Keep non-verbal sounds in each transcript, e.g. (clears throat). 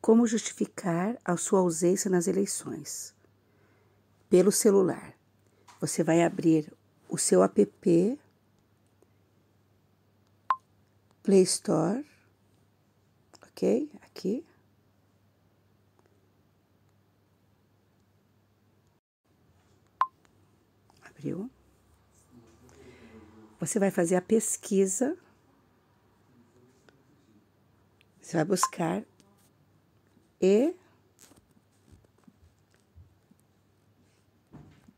Como justificar a sua ausência nas eleições? Pelo celular. Você vai abrir o seu app Play Store, ok? Aqui. Abriu. Você vai fazer a pesquisa. Você vai buscar e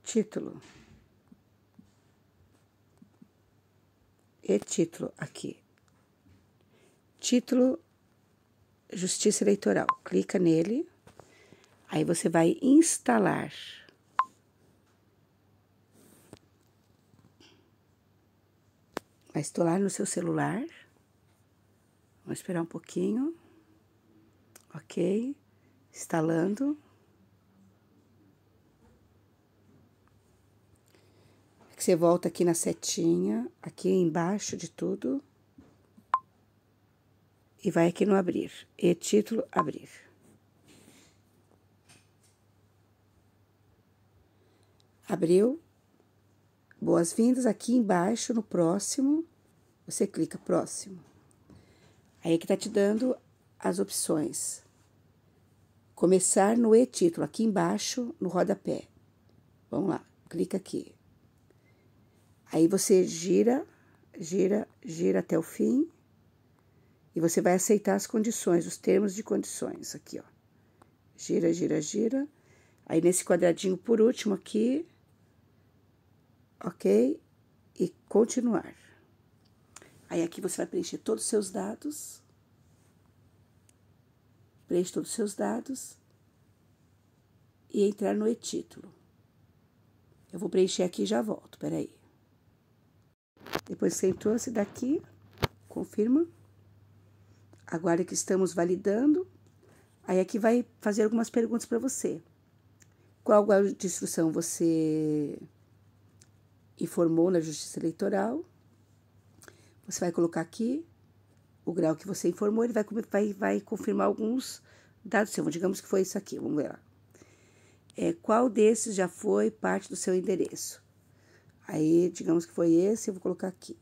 título. E título aqui. Título Justiça Eleitoral. Clica nele. Aí você vai instalar. Vai instalar no seu celular. Vamos esperar um pouquinho ok? Instalando. É você volta aqui na setinha, aqui embaixo de tudo. E vai aqui no abrir. E título, abrir. Abriu. Boas-vindas. Aqui embaixo, no próximo, você clica próximo. Aí que tá te dando as opções. Começar no e-título, aqui embaixo, no rodapé. Vamos lá, clica aqui. Aí você gira, gira, gira até o fim. E você vai aceitar as condições, os termos de condições. Aqui, ó. Gira, gira, gira. Aí nesse quadradinho por último aqui. Ok? E continuar. Aí aqui você vai preencher todos os seus dados preencha todos os seus dados e entrar no e-título. Eu vou preencher aqui e já volto, peraí. Depois que você entrou, você daqui, confirma. Agora que estamos validando, aí aqui vai fazer algumas perguntas para você. Qual guarda de instrução você informou na Justiça Eleitoral? Você vai colocar aqui o grau que você informou, ele vai, vai, vai confirmar alguns dados seus. Digamos que foi isso aqui, vamos ver lá. É, qual desses já foi parte do seu endereço? Aí, digamos que foi esse, eu vou colocar aqui.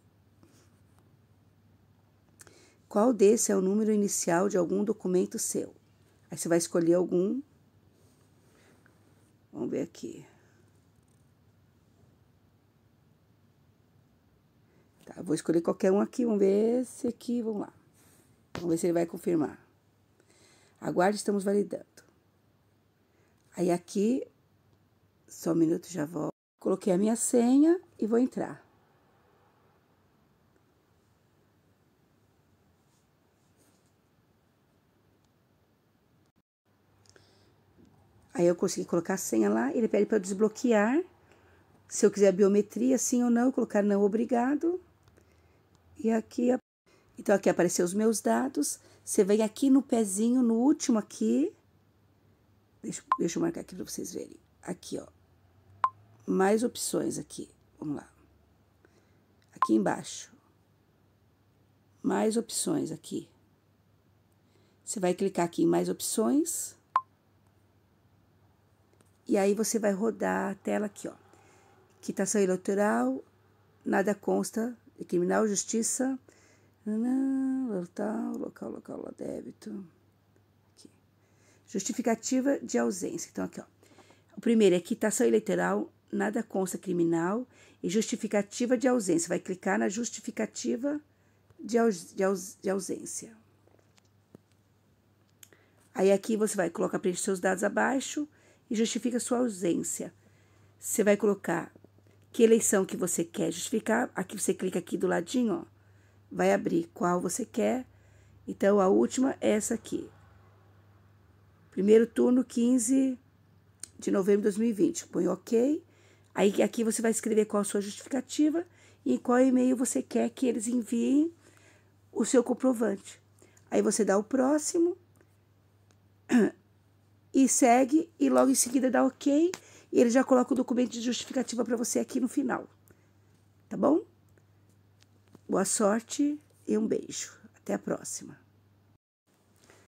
Qual desses é o número inicial de algum documento seu? Aí você vai escolher algum. Vamos ver aqui. Eu vou escolher qualquer um aqui, vamos ver esse aqui, vamos lá. Vamos ver se ele vai confirmar. Aguarde, estamos validando. Aí aqui, só um minuto, já volto. Coloquei a minha senha e vou entrar. Aí eu consegui colocar a senha lá, ele pede para desbloquear. Se eu quiser biometria, sim ou não, colocar não obrigado. E aqui, então aqui apareceu os meus dados. Você vem aqui no pezinho, no último aqui. Deixa, deixa eu marcar aqui para vocês verem. Aqui, ó. Mais opções aqui. Vamos lá. Aqui embaixo. Mais opções aqui. Você vai clicar aqui em mais opções. E aí você vai rodar a tela aqui, ó. Quitação eleitoral, nada consta criminal justiça. Local, local, local, débito. Aqui. Justificativa de ausência. Então, aqui, ó. O primeiro é quitação eleitoral, nada consta criminal. E justificativa de ausência. Vai clicar na justificativa de, aus, de, aus, de ausência. Aí aqui você vai colocar, preencher seus dados abaixo e justifica sua ausência. Você vai colocar que eleição que você quer justificar. Aqui você clica aqui do ladinho, ó, vai abrir qual você quer. Então, a última é essa aqui. Primeiro turno, 15 de novembro de 2020. Põe OK. Aí aqui você vai escrever qual a sua justificativa e qual e-mail você quer que eles enviem o seu comprovante. Aí você dá o próximo (clears throat) e segue e logo em seguida dá OK e ele já coloca o documento de justificativa para você aqui no final. Tá bom? Boa sorte e um beijo. Até a próxima.